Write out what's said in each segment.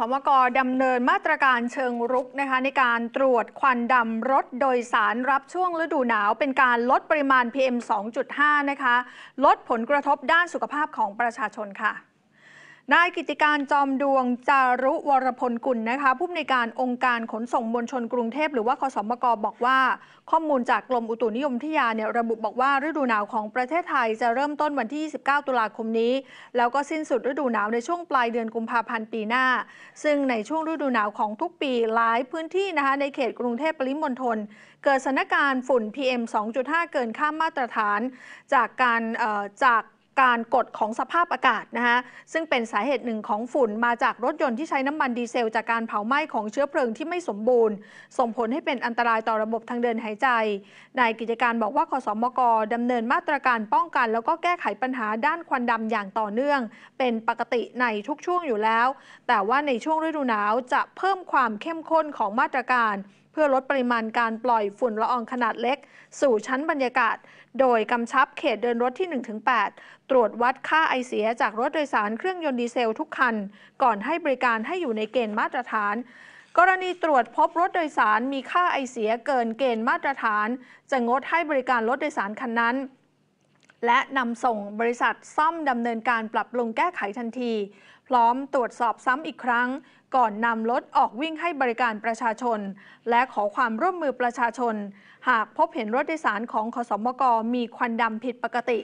สมกดำเนินมาตรการเชิงรุกนะคะในการตรวจควันดำรถโดยสารรับช่วงฤดูหนาว เป็นการลดปริมาณ PM 2.5 นะคะ ลดผลกระทบด้านสุขภาพของประชาชนค่ะนายกิติการจอมดวงจารุวรพลกุลนะคะผู้อำนวยการองค์การขนส่งมวลชนกรุงเทพหรือว่าคสมกบอกว่า ข้อมูลจากกรมอุตุนิยมวิทยาเนี่ยระบุบอกว่าฤดูหนาวของประเทศไทยจะเริ่มต้นวันที่29ตุลาคมนี้ แล้วก็สิ้นสุดฤดูหนาวในช่วงปลายเดือนกุมภาพันธ์ปีหน้า ซึ่งในช่วงฤดูหนาวของทุกปีหลายพื้นที่นะคะในเขตกรุงเทพปริมณฑลเกิดสถานการณ์ฝุ่น PM 2.5 เกินค่ามาตรฐานจากการจากการกดของสภาพอากาศนะคะซึ่งเป็นสาเหตุหนึ่งของฝุ่นมาจากรถยนต์ที่ใช้น้ำมันดีเซล จากการเผาไหม้ของเชื้อเพลิงที่ไม่สมบูรณ์ ส่งผลให้เป็นอันตรายต่อระบบทางเดินหายใจนายกิจการบอกว่าคอสมกดำเนินมาตรการป้องกัน แล้วก็แก้ไขปัญหาด้านควันดำอย่างต่อเนื่อง เป็นปกติในทุกช่วงอยู่แล้ว แต่ว่าในช่วงฤดูหนาวจะเพิ่มความเข้มข้นของมาตรการพื่อลดปริมาณการปล่อยฝุ่นละอองขนาดเล็ก สู่ชั้นบรรยากาศ โดยกำชับเขตเดินรถที่ 1-8 ตรวจวัดค่าไอเสียจากรถโดยสารเครื่องยนต์ดีเซลทุกคัน ก่อนให้บริการให้อยู่ในเกณฑ์มาตรฐาน กรณีตรวจพบรถโดยสารมีค่าไอเสียเกินเกณฑ์มาตรฐาน จะงดให้บริการรถโดยสารคันนั้นและนำส่งบริษัทซ่อมดำเนินการปรับปรุงแก้ไขทันที พร้อมตรวจสอบซ้ำอีกครั้ง ก่อนนำรถออกวิ่งให้บริการประชาชน และขอความร่วมมือประชาชน หากพบเห็นรถโดยสารของขสมกมีควันดำผิดปกติ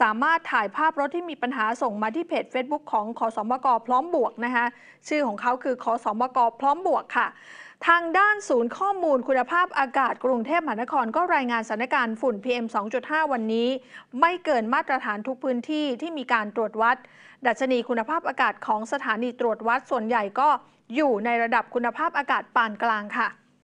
สามารถถ่ายภาพรถที่มีปัญหาส่งมาที่เพจ Facebook ของขอสมกพร้อมบวกนะคะชื่อของเขาคือขอสมกพร้อมบวกค่ะ ทางด้านศูนย์ข้อมูลคุณภาพอากาศ กรุงเทพมหานครก็รายงานสถานการณ์ฝุ่น PM 2.5 วันนี้ ไม่เกินมาตรฐานทุกพื้นที่ที่มีการตรวจวัด ดัชนีคุณภาพอากาศของสถานีตรวจวัดส่วนใหญ่ก็อยู่ในระดับคุณภาพอากาศปานกลางค่ะ